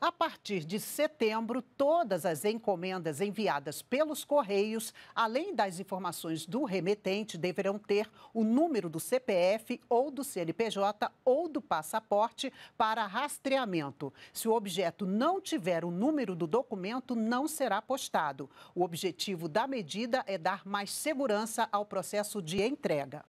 A partir de setembro, todas as encomendas enviadas pelos Correios, além das informações do remetente, deverão ter o número do CPF ou do CNPJ ou do passaporte para rastreamento. Se o objeto não tiver o número do documento, não será postado. O objetivo da medida é dar mais segurança ao processo de entrega.